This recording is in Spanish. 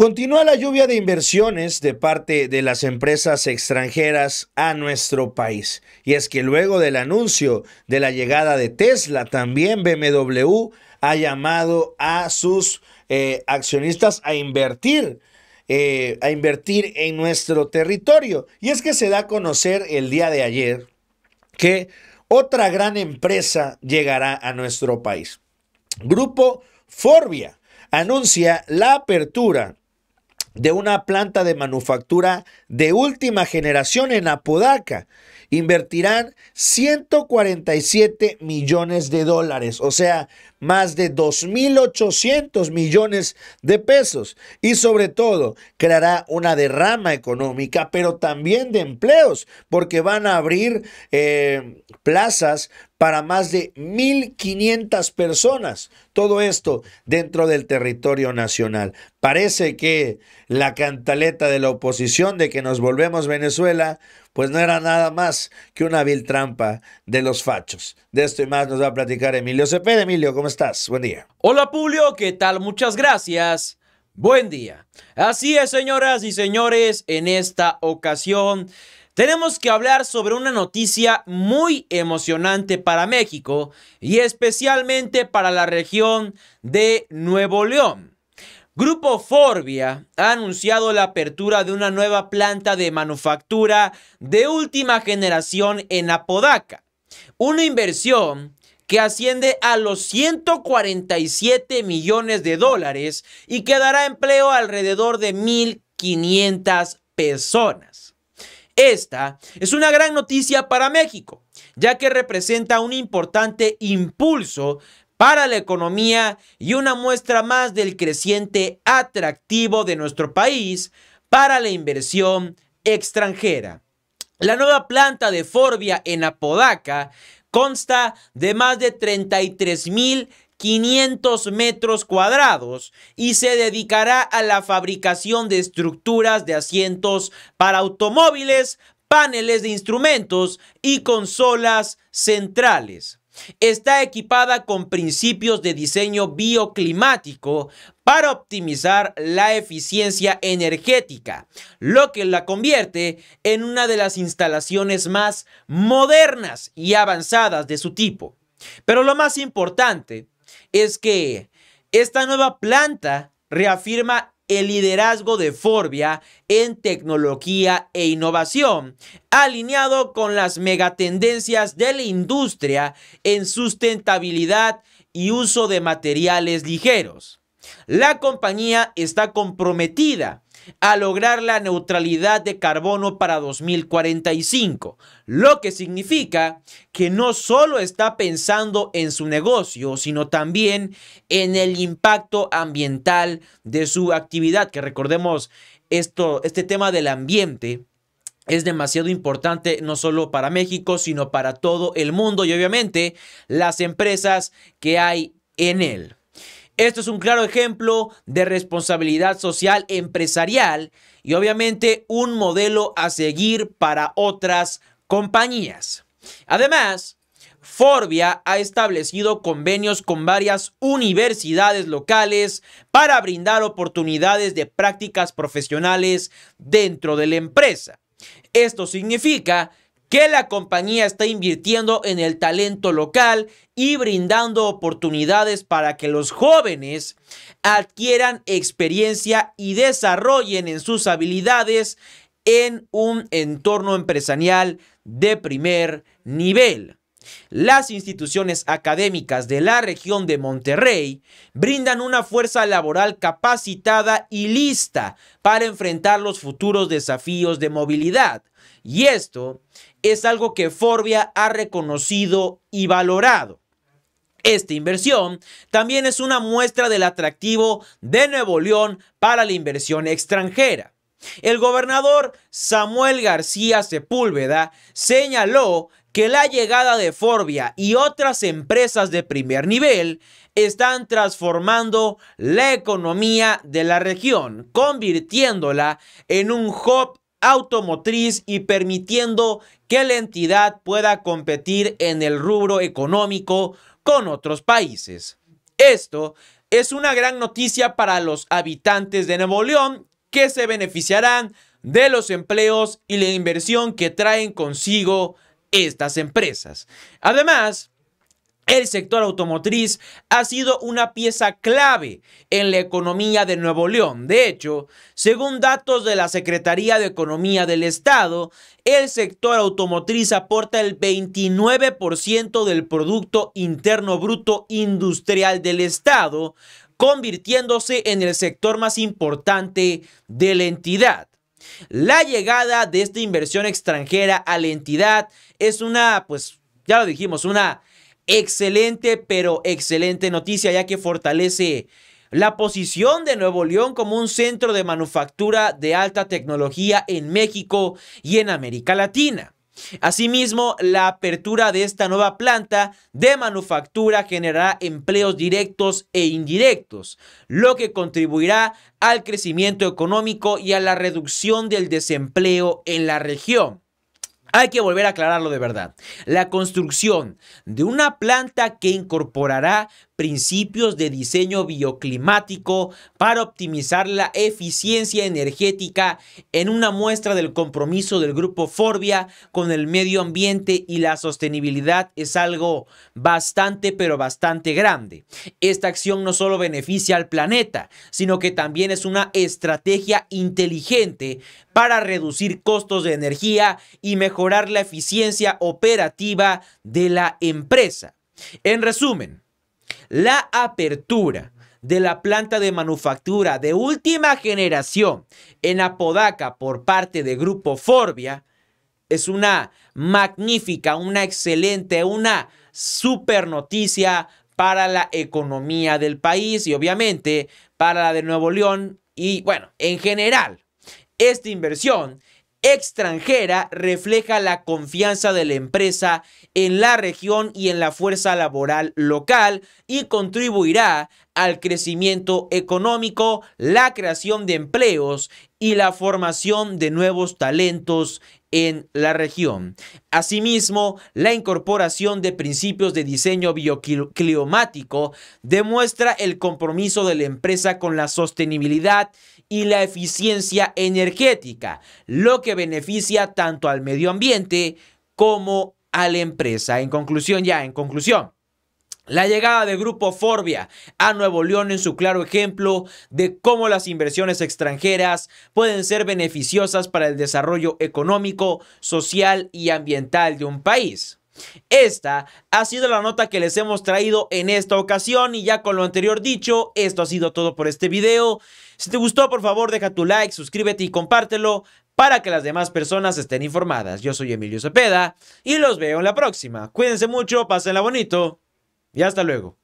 Continúa la lluvia de inversiones de parte de las empresas extranjeras a nuestro país. Y es que luego del anuncio de la llegada de Tesla, también BMW ha llamado a sus eh, accionistas a invertir. Eh, a invertir en nuestro territorio. Y es que se da a conocer el día de ayer que otra gran empresa llegará a nuestro país. Grupo Forbia anuncia la apertura de una planta de manufactura de última generación en Apodaca. Invertirán 147 millones de dólares, o sea, más de 2.800 millones de pesos y sobre todo creará una derrama económica, pero también de empleos, porque van a abrir eh, plazas para más de 1.500 personas. Todo esto dentro del territorio nacional. Parece que la cantaleta de la oposición de que nos volvemos Venezuela, pues no era nada más que una vil trampa de los fachos. De esto y más nos va a platicar Emilio Cepeda. Emilio, ¿cómo estás? Buen día. Hola Pulio, ¿qué tal? Muchas gracias. Buen día. Así es, señoras y señores, en esta ocasión tenemos que hablar sobre una noticia muy emocionante para México y especialmente para la región de Nuevo León. Grupo Forbia ha anunciado la apertura de una nueva planta de manufactura de última generación en Apodaca, una inversión que asciende a los 147 millones de dólares y que dará empleo a alrededor de 1.500 personas. Esta es una gran noticia para México, ya que representa un importante impulso para la economía y una muestra más del creciente atractivo de nuestro país para la inversión extranjera. La nueva planta de Forbia en Apodaca consta de más de 33.500 metros cuadrados y se dedicará a la fabricación de estructuras de asientos para automóviles, paneles de instrumentos y consolas centrales. Está equipada con principios de diseño bioclimático para optimizar la eficiencia energética, lo que la convierte en una de las instalaciones más modernas y avanzadas de su tipo. Pero lo más importante es que esta nueva planta reafirma el liderazgo de Forbia en tecnología e innovación, alineado con las megatendencias de la industria en sustentabilidad y uso de materiales ligeros. La compañía está comprometida a lograr la neutralidad de carbono para 2045, lo que significa que no solo está pensando en su negocio, sino también en el impacto ambiental de su actividad, que recordemos esto, este tema del ambiente es demasiado importante no solo para México, sino para todo el mundo y obviamente las empresas que hay en él. Esto es un claro ejemplo de responsabilidad social empresarial y obviamente un modelo a seguir para otras compañías. Además, Forbia ha establecido convenios con varias universidades locales para brindar oportunidades de prácticas profesionales dentro de la empresa. Esto significa que la compañía está invirtiendo en el talento local y brindando oportunidades para que los jóvenes adquieran experiencia y desarrollen en sus habilidades en un entorno empresarial de primer nivel. Las instituciones académicas de la región de Monterrey brindan una fuerza laboral capacitada y lista para enfrentar los futuros desafíos de movilidad, y esto es algo que Forbia ha reconocido y valorado. Esta inversión también es una muestra del atractivo de Nuevo León para la inversión extranjera. El gobernador Samuel García Sepúlveda señaló que la llegada de Forbia y otras empresas de primer nivel están transformando la economía de la región, convirtiéndola en un hub automotriz y permitiendo que la entidad pueda competir en el rubro económico con otros países. Esto es una gran noticia para los habitantes de Nuevo León que se beneficiarán de los empleos y la inversión que traen consigo estas empresas. Además, el sector automotriz ha sido una pieza clave en la economía de Nuevo León. De hecho, según datos de la Secretaría de Economía del Estado, el sector automotriz aporta el 29% del Producto Interno Bruto Industrial del Estado, convirtiéndose en el sector más importante de la entidad. La llegada de esta inversión extranjera a la entidad es una, pues ya lo dijimos, una excelente, pero excelente noticia ya que fortalece la posición de Nuevo León como un centro de manufactura de alta tecnología en México y en América Latina. Asimismo, la apertura de esta nueva planta de manufactura generará empleos directos e indirectos, lo que contribuirá al crecimiento económico y a la reducción del desempleo en la región. Hay que volver a aclararlo de verdad. La construcción de una planta que incorporará principios de diseño bioclimático para optimizar la eficiencia energética en una muestra del compromiso del grupo Forbia con el medio ambiente y la sostenibilidad es algo bastante pero bastante grande. Esta acción no solo beneficia al planeta, sino que también es una estrategia inteligente para reducir costos de energía y mejorar la eficiencia operativa de la empresa. En resumen, la apertura de la planta de manufactura de última generación en Apodaca por parte de Grupo Forbia es una magnífica, una excelente, una super noticia para la economía del país y obviamente para la de Nuevo León y bueno, en general, esta inversión extranjera refleja la confianza de la empresa en la región y en la fuerza laboral local y contribuirá al crecimiento económico, la creación de empleos y la formación de nuevos talentos en la región. Asimismo, la incorporación de principios de diseño bioclimático demuestra el compromiso de la empresa con la sostenibilidad y la eficiencia energética, lo que beneficia tanto al medio ambiente como a la empresa. En conclusión, ya, en conclusión. La llegada de Grupo Forbia a Nuevo León es un claro ejemplo de cómo las inversiones extranjeras pueden ser beneficiosas para el desarrollo económico, social y ambiental de un país. Esta ha sido la nota que les hemos traído en esta ocasión y ya con lo anterior dicho, esto ha sido todo por este video. Si te gustó, por favor, deja tu like, suscríbete y compártelo para que las demás personas estén informadas. Yo soy Emilio Cepeda y los veo en la próxima. Cuídense mucho, pásenla bonito. Y hasta luego.